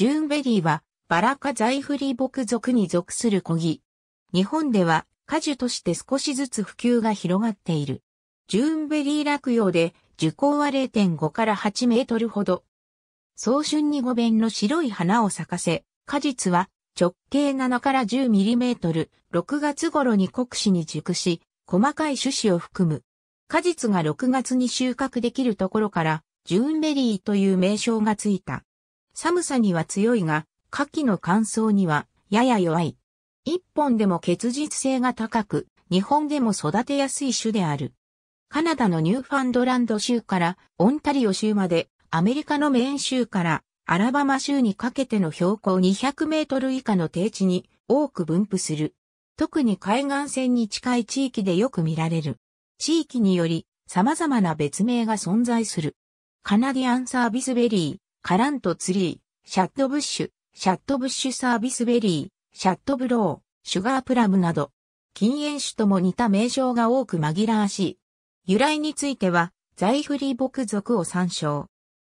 ジューンベリーはバラ科ザイフリ木属に属する小木。日本では果樹として少しずつ普及が広がっている。ジューンベリー落葉で樹高は0.5から8メートルほど。早春に5弁の白い花を咲かせ、果実は直径7から10ミリメートル、6月頃に国試に熟し、細かい種子を含む。果実が6月に収穫できるところから、ジューンベリーという名称がついた。寒さには強いが、夏季の乾燥にはやや弱い。一本でも結実性が高く、日本でも育てやすい種である。カナダのニューファンドランド州からオンタリオ州まで、アメリカのメーン州からアラバマ州にかけての標高200メートル以下の低地に多く分布する。特に海岸線に近い地域でよく見られる。地域により様々な別名が存在する。カナディアンサービスベリー、カラントツリー、シャットブッシュ、シャットブッシュサービスベリー、シャットブロー、シュガープラムなど、禁煙種とも似た名称が多く紛らわしい。由来については、ザイフリー木属を参照。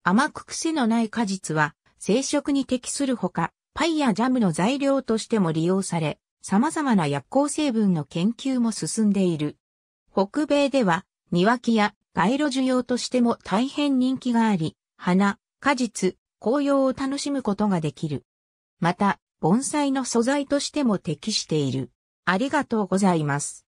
甘く癖のない果実は、生殖に適するほか、パイやジャムの材料としても利用され、様々な薬効成分の研究も進んでいる。北米では、庭木や街路樹用としても大変人気があり、花、果実、紅葉を楽しむことができる。また、盆栽の素材としても適している。ありがとうございます。